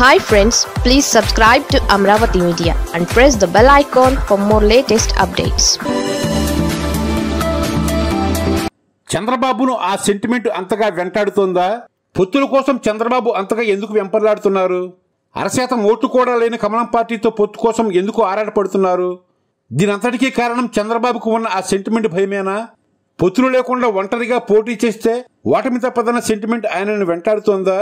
hi friends please subscribe to Amaravati media and press the bell icon for more latest updates చంద్రబాబును ఆ sentiment అంతగా వెంటాడుతోందా పొత్తుల కోసం చంద్రబాబు అంతగా ఎందుకు వెంపర్లాడుతున్నారు అరశాతం ఓటు కూడా లేని కమలం పార్టీతో పొత్తు కోసం ఎందుకు ఆరాటపడుతున్నారు దీనంతటికీ కారణం చంద్రబాబుకు ఉన్న ఆ సెంటిమెంట్ భయమేనా పొత్తులు లేకుండా ఒంటరిగా పోటీ చేస్తే ఓటమి తప్పదన్న సెంటిమెంట్ ఆయనను వెంటాడుతోందా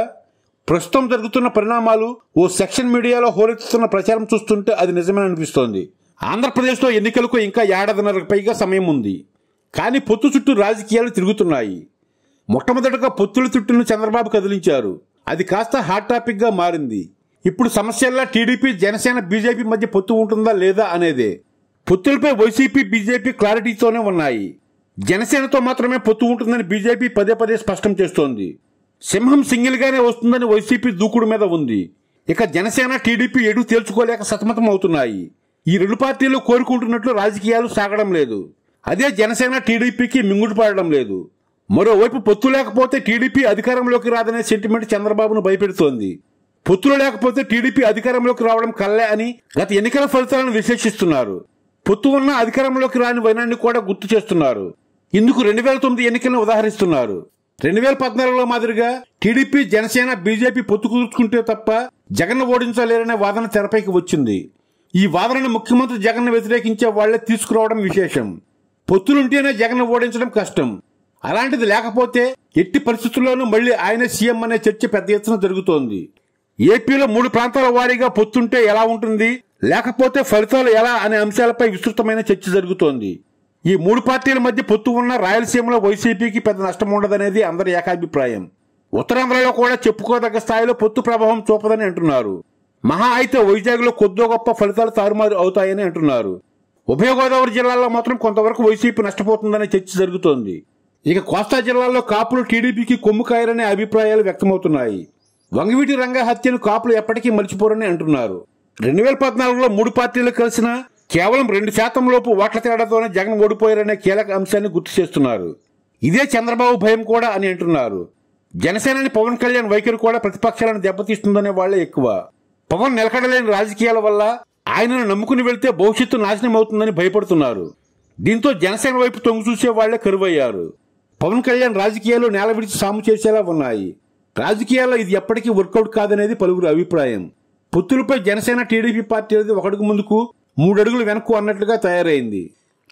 ప్రస్తుతం జరుగుతున్న పరిణామాలు ఓ సెక్షన్ మీడియాలో హోరెత్తుతున్న ప్రచారం చూస్తుంటే అది నిజమే అనిపిస్తోంది ఆంధ్రప్రదేశ్లో ఎన్నికలకు ఇంకా ఏడాదిన్నరకు పైగా సమయం ఉంది కానీ పొత్తు చుట్టూ రాజకీయాలు తిరుగుతున్నాయి మొట్టమొదటగా పొత్తుల చుట్టూను చంద్రబాబు కదిలించారు అది కాస్త హాట్ టాపిక్గా మారింది ఇప్పుడు సమస్యల్లా టీడీపీ జనసేన బీజేపీ మధ్య పొత్తు ఉంటుందా లేదా అనేదే పొత్తులపై వైసీపీ బీజేపీ క్లారిటీతోనే ఉన్నాయి జనసేనతో మాత్రమే పొత్తు ఉంటుందని బీజేపీ పదే పదే స్పష్టం చేస్తోంది సింహం గానే వస్తుందని వైసీపీ దూకుడు మీద ఉంది ఇక జనసేన టీడీపీ ఎడు తేల్చుకోలేక సతమతం అవుతున్నాయి ఈ రెండు పార్టీలు కోరుకుంటున్నట్లు రాజకీయాలు సాగడం లేదు అదే జనసేన టీడీపీకి మింగుడు పాడడం లేదు మరోవైపు పొత్తు లేకపోతే టీడీపీ అధికారంలోకి రాదనే సెంటిమెంట్ చంద్రబాబును భయపెడుతోంది పొత్తులు లేకపోతే టీడీపీ అధికారంలోకి రావడం కల్లే అని గత ఎన్నికల ఫలితాలను విశ్లేషిస్తున్నారు పొత్తు ఉన్న అధికారంలోకి రాని వైనాన్ని కూడా గుర్తు చేస్తున్నారు ఇందుకు రెండు వేల తొమ్మిది ఎన్నికలను ఉదాహరిస్తున్నారు రెండు వేల పద్నాలుగులో మాదిరిగా టీడీపీ జనసేన బీజేపీ పొత్తు కుదుర్చుకుంటే తప్ప జగన్ ఓడించలేరనే వాదన తెరపైకి వచ్చింది ఈ వాదనను ముఖ్యమంత్రి జగన్ వ్యతిరేకించే వాళ్లే తీసుకురావడం విశేషం పొత్తులుంటేనే జగన్ ఓడించడం కష్టం అలాంటిది లేకపోతే ఎట్టి పరిస్థితుల్లోనూ మళ్లీ ఆయన సీఎం అనే చర్చ పెద్ద ఎత్తున జరుగుతోంది ఏపీలో మూడు ప్రాంతాల వారీగా పొత్తుంటే ఎలా ఉంటుంది లేకపోతే ఫలితాలు ఎలా అనే అంశాలపై విస్తృతమైన చర్చ జరుగుతోంది ఈ మూడు పార్టీల మధ్య పొత్తు ఉన్న రాయలసీమలో వైసీపీకి పెద్ద నష్టం ఉండదనేది అందరి ఏకాభిప్రాయం ఉత్తరాంధ్రలో కూడా చెప్పుకోదగ్గ స్థాయిలో పొత్తు ప్రభావం చూపదని అంటున్నారు మహా అయితే వైజాగ్లో కొద్దో గొప్ప ఫలితాలు తారుమారు అవుతాయని అంటున్నారు ఉభయ గోదావరి జిల్లాలో మాత్రం కొంతవరకు వైసీపీ నష్టపోతుందనే చర్చ జరుగుతోంది ఇక కోస్తా జిల్లాలో కాపులు టీడీపీకి కొమ్ము అభిప్రాయాలు వ్యక్తమవుతున్నాయి వంగవీటి రంగ హత్యను కాపులు ఎప్పటికీ మర్చిపోరని అంటున్నారు రెండు వేల పద్నాలుగులో మూడు పార్టీలు కలిసిన కేవలం రెండు శాతం లోపు ఓట్ల తేడాతోనే జగన్ ఓడిపోయారనే కీలక అంశాన్ని గుర్తు చేస్తున్నారు ఇదే చంద్రబాబు భయం కూడా అని అంటున్నారు జనసేనని పవన్ కళ్యాణ్ వైఖరి కూడా ప్రతిపక్షాలను దెబ్బతీస్తుందనే వాళ్లే ఎక్కువ పవన్ నిలకడలేని రాజకీయాల వల్ల ఆయనను నమ్ముకుని వెళ్తే భవిష్యత్తు నాశనం అవుతుందని భయపడుతున్నారు దీంతో జనసేన వైపు తొంగు చూసే వాళ్లే కరువయ్యారు పవన్ కళ్యాణ్ రాజకీయాలు నేల విడిచి సాము చేసేలా ఉన్నాయి రాజకీయాల్లో ఇది ఎప్పటికీ వర్కౌట్ కాదనేది పలువురు అభిప్రాయం పొత్తులపై జనసేన టీడీపీ పార్టీ అనేది ఒకడుగు ముందుకు మూడడుగులు వెనక్కు అన్నట్లుగా తయారైంది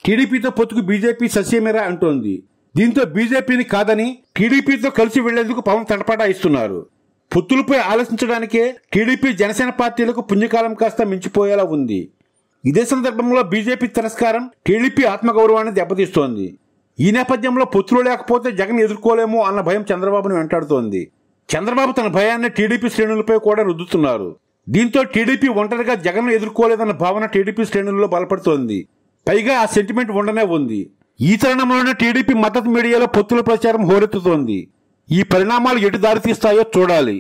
టీడీపీతో పొత్తుకు బీజేపీ సస్యమేరా అంటోంది దీంతో బీజేపీని కాదని టీడీపీతో కలిసి వెళ్లేందుకు పవన్ ఇస్తున్నారు పొత్తులపై ఆలోచించడానికే టీడీపీ జనసేన పార్టీలకు పుణ్యకాలం కాస్త మించిపోయేలా ఉంది ఇదే సందర్భంలో బీజేపీ తిరస్కారం టీడీపీ ఆత్మగౌరవాన్ని దెబ్బతీస్తోంది ఈ నేపథ్యంలో పొత్తులు లేకపోతే జగన్ ఎదుర్కోలేము అన్న భయం చంద్రబాబును వెంటాడుతోంది చంద్రబాబు తన భయాన్ని టీడీపీ శ్రేణులపై కూడా రుద్దుతున్నారు దీంతో టీడీపీ ఒంటరిగా జగన్ ఎదుర్కోలేదన్న భావన టీడీపీ శ్రేణుల్లో బలపడుతోంది పైగా ఆ సెంటిమెంట్ ఉండనే ఉంది ఈ తరుణంలోనే టీడీపీ మద్దతు మీడియాలో పొత్తుల ప్రచారం హోరెత్తుతోంది ఈ పరిణామాలు ఎటు దారితీస్తాయో చూడాలి